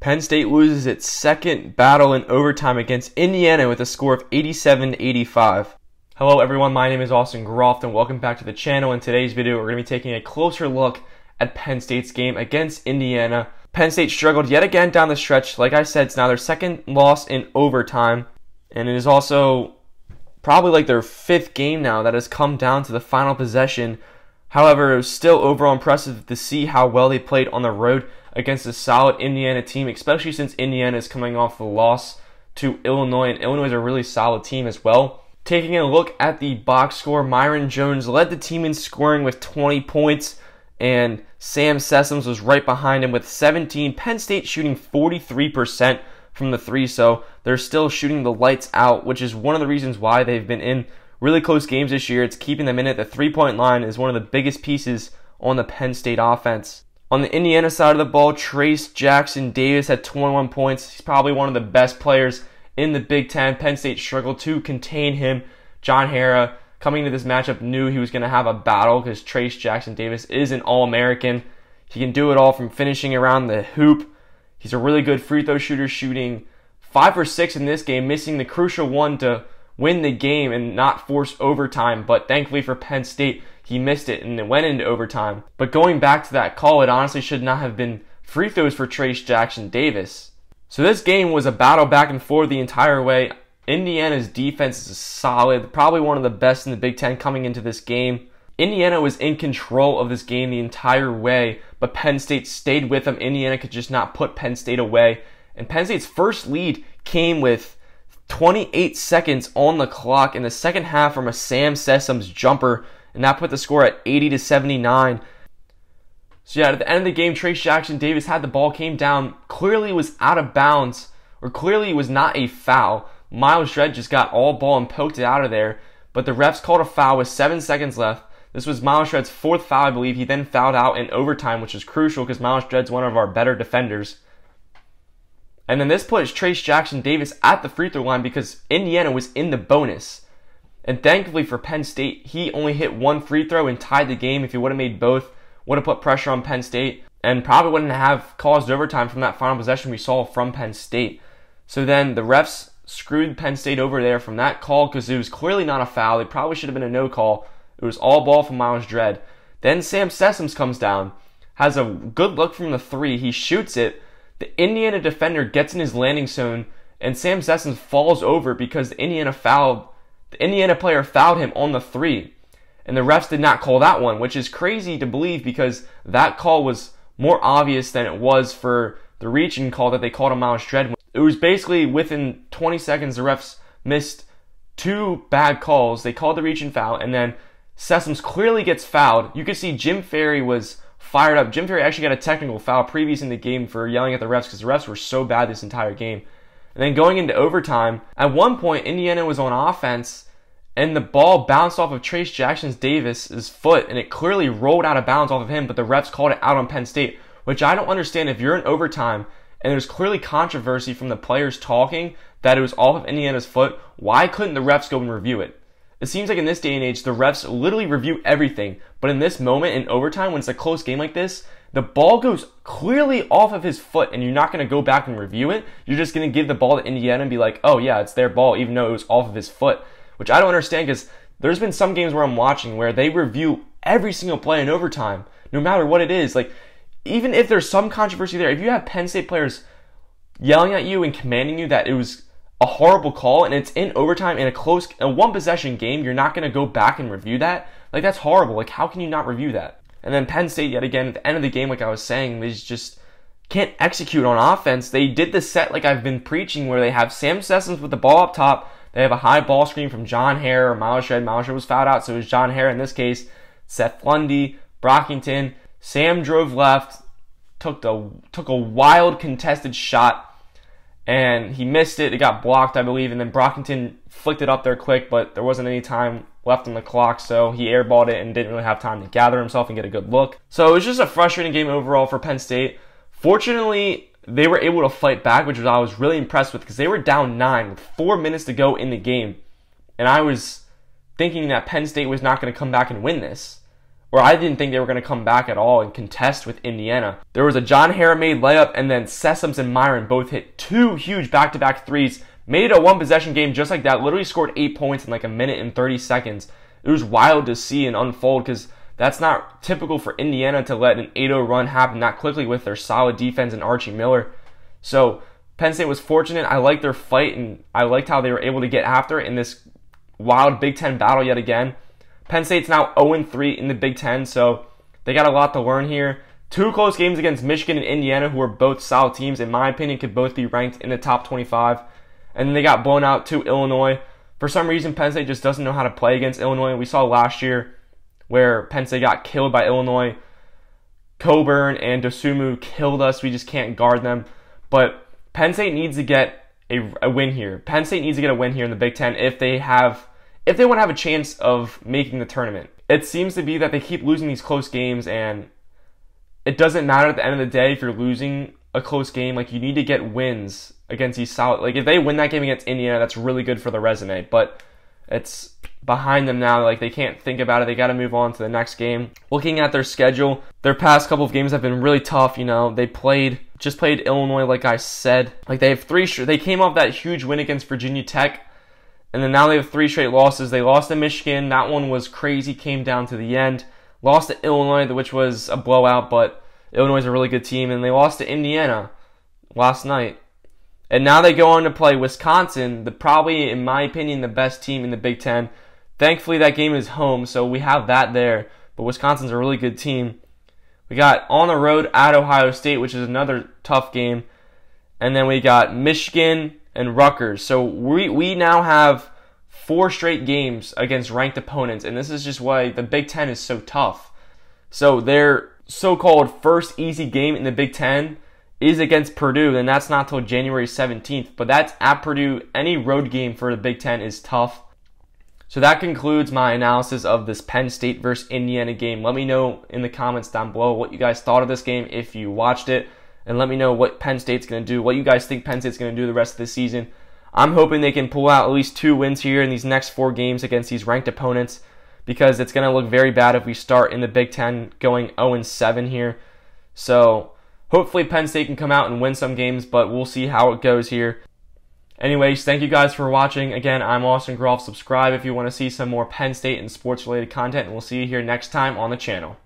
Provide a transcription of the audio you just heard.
Penn State loses its second battle in overtime against Indiana with a score of 87 85. Hello everyone, my name is Austin Groft and welcome back to the channel. In today's video, we're going to be taking a closer look at Penn State's game against Indiana. Penn State struggled yet again down the stretch. Like I said, it's now their second loss in overtime, and it is also probably like their fifth game now that has come down to the final possession. However, it was still overall impressive to see how well they played on the road against a solid Indiana team, especially since Indiana is coming off a loss to Illinois, and Illinois is a really solid team as well. Taking a look at the box score, Myron Jones led the team in scoring with 20 points, and Sam Sessoms was right behind him with 17. Penn State shooting 43% from the three, so they're still shooting the lights out, which is one of the reasons why they've been in really close games this year. It's keeping them in at the three point line is one of the biggest pieces on the Penn State offense. On the Indiana side of the ball, Trace Jackson Davis had 21 points. He's probably one of the best players in the Big Ten. Penn State struggled to contain him. John Hara, coming into this matchup, knew he was going to have a battle because Trace Jackson Davis is an All American. He can do it all from finishing around the hoop. He's a really good free throw shooter, shooting five for six in this game, missing the crucial one to win the game and not force overtime. But thankfully for Penn State, he missed it and it went into overtime. But going back to that call, it honestly should not have been free throws for Trace Jackson Davis. So this game was a battle back and forth the entire way. Indiana's defense is solid, probably one of the best in the Big Ten coming into this game. Indiana was in control of this game the entire way, but Penn State stayed with them. Indiana could just not put Penn State away. And Penn State's first lead came with 28 seconds on the clock in the second half from a Sam Sessoms jumper and that put the score at 80 to 79. So yeah, at the end of the game, Trace Jackson Davis had the ball, came down, clearly was out of bounds, or clearly was not a foul. Miles Dredd just got all ball and poked it out of there, but the refs called a foul with seven seconds left. This was Miles Dredd's fourth foul, I believe. He then fouled out in overtime, which is crucial because Miles Dredd's one of our better defenders. And then this puts Trace Jackson Davis at the free throw line because Indiana was in the bonus. And thankfully for Penn State, he only hit one free throw and tied the game. If he would have made both, would have put pressure on Penn State and probably wouldn't have caused overtime from that final possession we saw from Penn State. So then the refs screwed Penn State over there from that call because it was clearly not a foul. It probably should have been a no call. It was all ball from Miles Dread. Then Sam Sessoms comes down, has a good look from the three. He shoots it. The Indiana defender gets in his landing zone, and Sam Sessoms falls over because the Indiana fouled the Indiana player fouled him on the three, and the refs did not call that one, which is crazy to believe because that call was more obvious than it was for the reaching call that they called on Miles Dread. It was basically within 20 seconds, the refs missed two bad calls. They called the reaching foul, and then Sessoms clearly gets fouled. You could see Jim Ferry was fired up. Jim Ferry actually got a technical foul previous in the game for yelling at the refs because the refs were so bad this entire game. And then going into overtime, at one point, Indiana was on offense and the ball bounced off of Trace Jackson's Davis's foot and it clearly rolled out of bounds off of him, but the refs called it out on Penn State, which I don't understand if you're in overtime and there's clearly controversy from the players talking that it was off of Indiana's foot, why couldn't the refs go and review it? It seems like in this day and age, the refs literally review everything, but in this moment in overtime, when it's a close game like this, the ball goes clearly off of his foot, and you're not going to go back and review it. You're just going to give the ball to Indiana and be like, oh, yeah, it's their ball, even though it was off of his foot, which I don't understand because there's been some games where I'm watching where they review every single play in overtime, no matter what it is. Like, even if there's some controversy there, if you have Penn State players yelling at you and commanding you that it was a horrible call and it's in overtime in a close a one possession game, you're not going to go back and review that? Like that's horrible. Like how can you not review that? And then Penn State yet again at the end of the game like I was saying, they just can't execute on offense. They did the set like I've been preaching where they have Sam Sessions with the ball up top. They have a high ball screen from John Hare or Miles Shred. Miles Shred was fouled out, so it was John Hare in this case. Seth Lundy, Brockington. Sam drove left, took the took a wild contested shot and he missed it. It got blocked, I believe, and then Brockington flicked it up there quick, but there wasn't any time left on the clock, so he airballed it and didn't really have time to gather himself and get a good look. So it was just a frustrating game overall for Penn State. Fortunately, they were able to fight back, which I was really impressed with because they were down nine with four minutes to go in the game. And I was thinking that Penn State was not going to come back and win this where I didn't think they were going to come back at all and contest with Indiana. There was a John Hara made layup, and then Sessoms and Myron both hit two huge back to back threes, made it a one possession game just like that, literally scored eight points in like a minute and 30 seconds. It was wild to see and unfold because that's not typical for Indiana to let an 8 0 run happen that quickly with their solid defense and Archie Miller. So Penn State was fortunate. I liked their fight and I liked how they were able to get after it in this wild Big Ten battle yet again. Penn State's now 0-3 in the Big Ten, so they got a lot to learn here. Two close games against Michigan and Indiana, who are both solid teams, in my opinion, could both be ranked in the top 25. And then they got blown out to Illinois. For some reason, Penn State just doesn't know how to play against Illinois. We saw last year where Penn State got killed by Illinois. Coburn and Dosumu killed us. We just can't guard them. But Penn State needs to get a, a win here. Penn State needs to get a win here in the Big Ten if they have if they want to have a chance of making the tournament. It seems to be that they keep losing these close games, and it doesn't matter at the end of the day if you're losing a close game. Like, you need to get wins against these solid. Like, if they win that game against Indiana, that's really good for the resume, but it's behind them now. Like, they can't think about it. They got to move on to the next game. Looking at their schedule, their past couple of games have been really tough. You know, they played. Just played Illinois, like I said. Like they have three. They came off that huge win against Virginia Tech and then now they have three straight losses. They lost to Michigan. That one was crazy, came down to the end. Lost to Illinois, which was a blowout, but Illinois is a really good team. And they lost to Indiana last night. And now they go on to play Wisconsin, the probably, in my opinion, the best team in the Big Ten. Thankfully, that game is home, so we have that there. But Wisconsin's a really good team. We got on the road at Ohio State, which is another tough game. And then we got Michigan, and Rutgers. So we we now have four straight games against ranked opponents, and this is just why the Big Ten is so tough. So their so-called first easy game in the Big Ten is against Purdue, and that's not till January 17th. But that's at Purdue. Any road game for the Big Ten is tough. So that concludes my analysis of this Penn State versus Indiana game. Let me know in the comments down below what you guys thought of this game if you watched it and let me know what Penn State's going to do, what you guys think Penn State's going to do the rest of the season. I'm hoping they can pull out at least two wins here in these next four games against these ranked opponents because it's going to look very bad if we start in the Big Ten going 0 7 here. So hopefully Penn State can come out and win some games, but we'll see how it goes here. Anyways, thank you guys for watching. Again, I'm Austin Groff. Subscribe if you want to see some more Penn State and sports related content, and we'll see you here next time on the channel.